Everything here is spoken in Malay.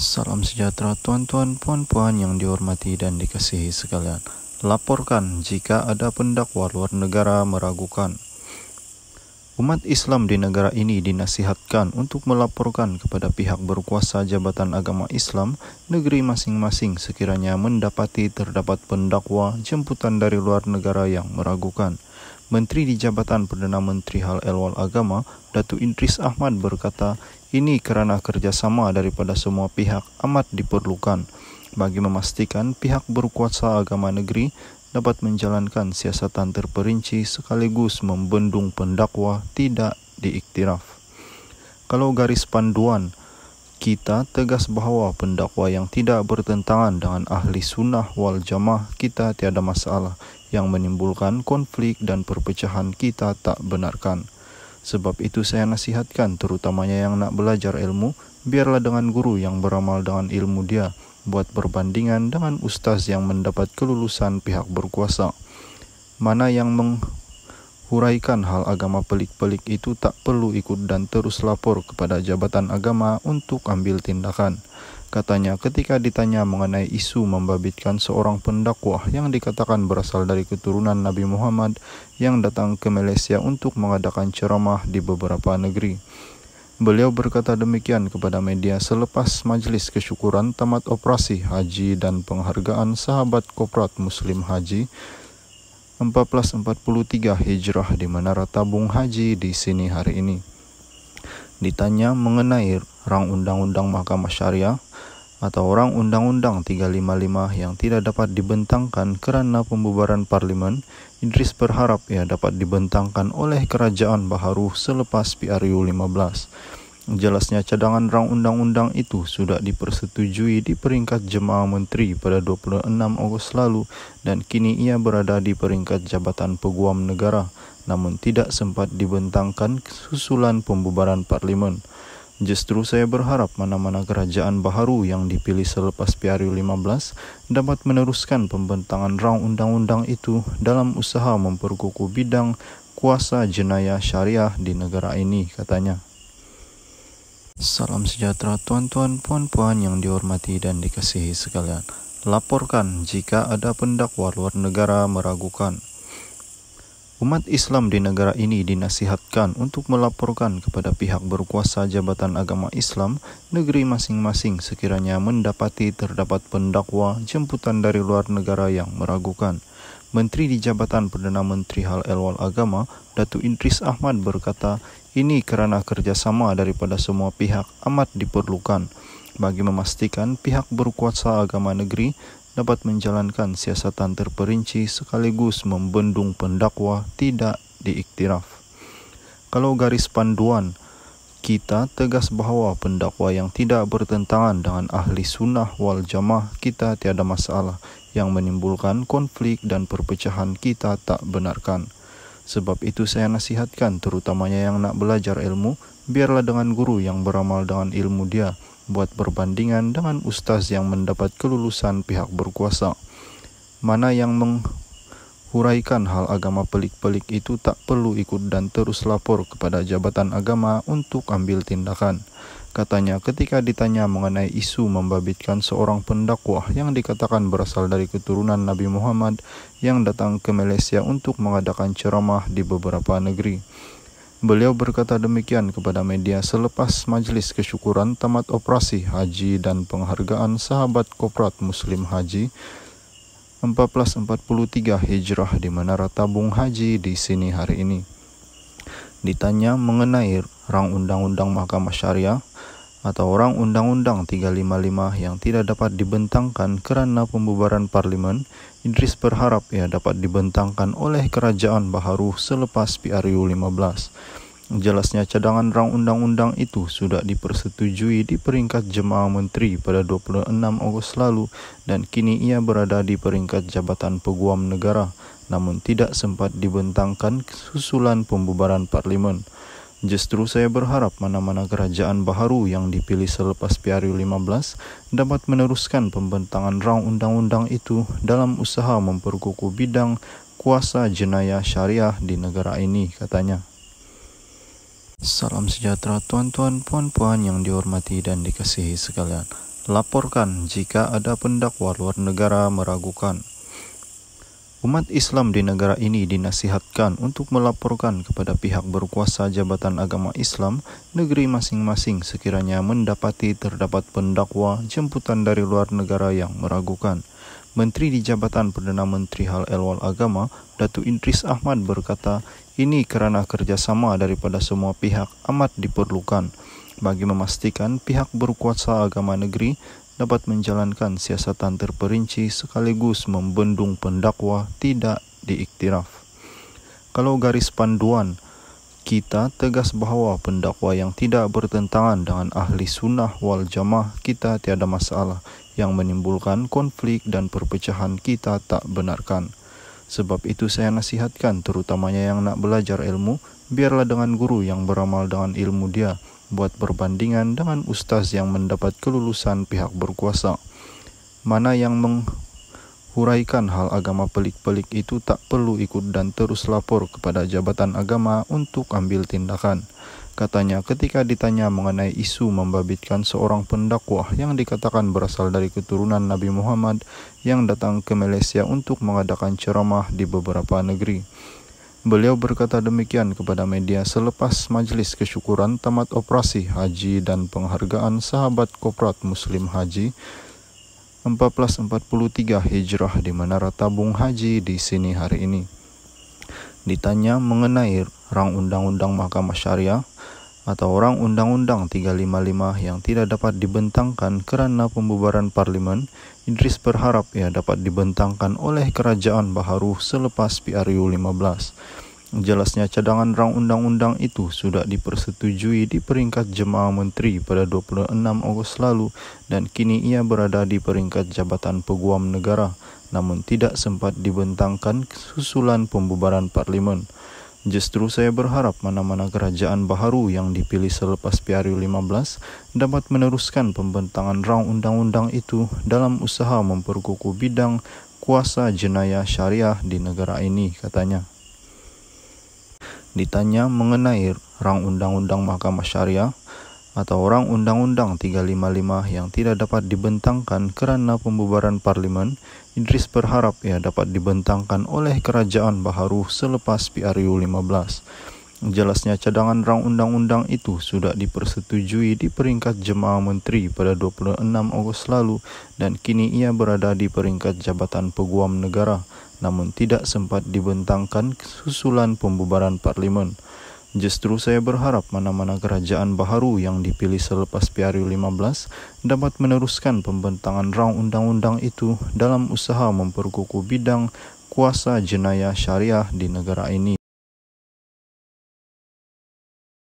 Salam sejahtera tuan-tuan, puan-puan yang dihormati dan dikasihi sekalian. Laporkan jika ada pendakwa luar negara meragukan. Umat Islam di negara ini dinasihatkan untuk melaporkan kepada pihak berkuasa Jabatan Agama Islam negeri masing-masing sekiranya mendapati terdapat pendakwa jemputan dari luar negara yang meragukan. Menteri di Jabatan Perdana Menteri Hal Elwal Agama, Datuk Idris Ahmad berkata, ini kerana kerjasama daripada semua pihak amat diperlukan bagi memastikan pihak berkuasa agama negeri dapat menjalankan siasatan terperinci sekaligus membendung pendakwa tidak diiktiraf. Kalau garis panduan, kita tegas bahawa pendakwa yang tidak bertentangan dengan ahli sunnah wal jamaah kita tiada masalah yang menimbulkan konflik dan perpecahan kita tak benarkan.' Sebab itu saya nasihatkan terutamanya yang nak belajar ilmu, biarlah dengan guru yang beramal dengan ilmu dia buat perbandingan dengan ustaz yang mendapat kelulusan pihak berkuasa. Mana yang menghuraikan hal agama pelik-pelik itu tak perlu ikut dan terus lapor kepada jabatan agama untuk ambil tindakan. Katanya ketika ditanya mengenai isu membabitkan seorang pendakwah yang dikatakan berasal dari keturunan Nabi Muhammad yang datang ke Malaysia untuk mengadakan ceramah di beberapa negeri. Beliau berkata demikian kepada media selepas majlis kesyukuran tamat operasi haji dan penghargaan sahabat koprat muslim haji 1443 Hijrah di Menara Tabung Haji di sini hari ini. Ditanya mengenai rang undang-undang Mahkamah Syariah, atau orang undang-undang 355 yang tidak dapat dibentangkan kerana pembubaran parlimen, Idris berharap ia dapat dibentangkan oleh kerajaan baharu selepas PRU 15. Jelasnya cadangan rang undang-undang itu sudah dipersetujui di peringkat jemaah menteri pada 26 Ogos lalu dan kini ia berada di peringkat Jabatan Peguam Negara namun tidak sempat dibentangkan susulan pembubaran parlimen. Justru saya berharap mana-mana kerajaan baharu yang dipilih selepas PRU 15 dapat meneruskan pembentangan rang undang-undang itu dalam usaha memperkuku bidang kuasa jenayah syariah di negara ini, katanya. Salam sejahtera tuan-tuan, puan-puan yang dihormati dan dikasihi sekalian. Laporkan jika ada pendakwa luar negara meragukan Umat Islam di negara ini dinasihatkan untuk melaporkan kepada pihak berkuasa Jabatan Agama Islam negeri masing-masing sekiranya mendapati terdapat pendakwa jemputan dari luar negara yang meragukan. Menteri di Jabatan Perdana Menteri Hal Elwal Agama, Datu Idris Ahmad berkata, ini kerana kerjasama daripada semua pihak amat diperlukan bagi memastikan pihak berkuasa agama negeri dapat menjalankan siasatan terperinci sekaligus membendung pendakwa tidak diiktiraf. Kalau garis panduan kita tegas bahawa pendakwa yang tidak bertentangan dengan ahli sunnah wal jamaah kita tiada masalah yang menimbulkan konflik dan perpecahan kita tak benarkan. Sebab itu saya nasihatkan terutamanya yang nak belajar ilmu, biarlah dengan guru yang beramal dengan ilmu dia. buat perbandingan dengan ustaz yang mendapat kelulusan pihak berkuasa. Mana yang menghuraikan hal agama pelik-pelik itu tak perlu ikut dan terus lapor kepada jabatan agama untuk ambil tindakan. Katanya ketika ditanya mengenai isu membabitkan seorang pendakwah yang dikatakan berasal dari keturunan Nabi Muhammad yang datang ke Malaysia untuk mengadakan ceramah di beberapa negeri. Beliau berkata demikian kepada media selepas majlis kesyukuran tamat operasi haji dan penghargaan sahabat koprat muslim haji 1443 Hijrah di Menara Tabung Haji di sini hari ini. Ditanya mengenai rang undang-undang Mahkamah Syariah, atau orang undang-undang 355 yang tidak dapat dibentangkan kerana pembubaran parlimen, Idris berharap ia dapat dibentangkan oleh kerajaan baharu selepas PRU 15. Jelasnya cadangan rang undang-undang itu sudah dipersetujui di peringkat jemaah menteri pada 26 Ogos lalu dan kini ia berada di peringkat Jabatan Peguam Negara namun tidak sempat dibentangkan susulan pembubaran parlimen. Justru saya berharap mana-mana kerajaan baharu yang dipilih selepas PRU 15 dapat meneruskan pembentangan rang undang-undang itu dalam usaha memperkuku bidang kuasa jenayah syariah di negara ini, katanya. Salam sejahtera tuan-tuan, puan-puan yang dihormati dan dikasihi sekalian. Laporkan jika ada pendakwa luar negara meragukan Umat Islam di negara ini dinasihatkan untuk melaporkan kepada pihak berkuasa Jabatan Agama Islam negeri masing-masing sekiranya mendapati terdapat pendakwa jemputan dari luar negara yang meragukan. Menteri di Jabatan Perdana Menteri Hal Elwal Agama, Datuk Idris Ahmad berkata, ini kerana kerjasama daripada semua pihak amat diperlukan bagi memastikan pihak berkuasa agama negeri dapat menjalankan siasatan terperinci sekaligus membendung pendakwa tidak diiktiraf. Kalau garis panduan kita tegas bahawa pendakwa yang tidak bertentangan dengan ahli sunnah wal jamaah kita tiada masalah yang menimbulkan konflik dan perpecahan kita tak benarkan. Sebab itu saya nasihatkan terutamanya yang nak belajar ilmu, biarlah dengan guru yang beramal dengan ilmu dia buat perbandingan dengan ustaz yang mendapat kelulusan pihak berkuasa. Mana yang menghuraikan hal agama pelik-pelik itu tak perlu ikut dan terus lapor kepada jabatan agama untuk ambil tindakan. Katanya ketika ditanya mengenai isu membabitkan seorang pendakwah yang dikatakan berasal dari keturunan Nabi Muhammad yang datang ke Malaysia untuk mengadakan ceramah di beberapa negeri. Beliau berkata demikian kepada media selepas majlis kesyukuran tamat operasi haji dan penghargaan sahabat koprat muslim haji 1443 Hijrah di Menara Tabung Haji di sini hari ini. Ditanya mengenai rang undang-undang Mahkamah Syariah, atau orang undang-undang 355 yang tidak dapat dibentangkan kerana pembubaran parlimen, Idris berharap ia dapat dibentangkan oleh kerajaan baharu selepas PRU 15. Jelasnya cadangan rang undang-undang itu sudah dipersetujui di peringkat jemaah menteri pada 26 Ogos lalu dan kini ia berada di peringkat Jabatan Peguam Negara namun tidak sempat dibentangkan susulan pembubaran parlimen. Justru saya berharap mana-mana kerajaan baharu yang dipilih selepas PRU 15 dapat meneruskan pembentangan rang undang-undang itu dalam usaha memperkuku bidang kuasa jenayah syariah di negara ini, katanya. Ditanya mengenai rang undang-undang Mahkamah Syariah, atau orang undang-undang 355 yang tidak dapat dibentangkan kerana pembubaran parlimen, Idris berharap ia dapat dibentangkan oleh kerajaan baharu selepas PRU 15. Jelasnya cadangan rang undang-undang itu sudah dipersetujui di peringkat jemaah menteri pada 26 Ogos lalu dan kini ia berada di peringkat Jabatan Peguam Negara namun tidak sempat dibentangkan susulan pembubaran parlimen. Justru saya berharap mana-mana kerajaan baharu yang dipilih selepas PRU 15 dapat meneruskan pembentangan rang undang-undang itu dalam usaha memperkuku bidang kuasa jenayah syariah di negara ini.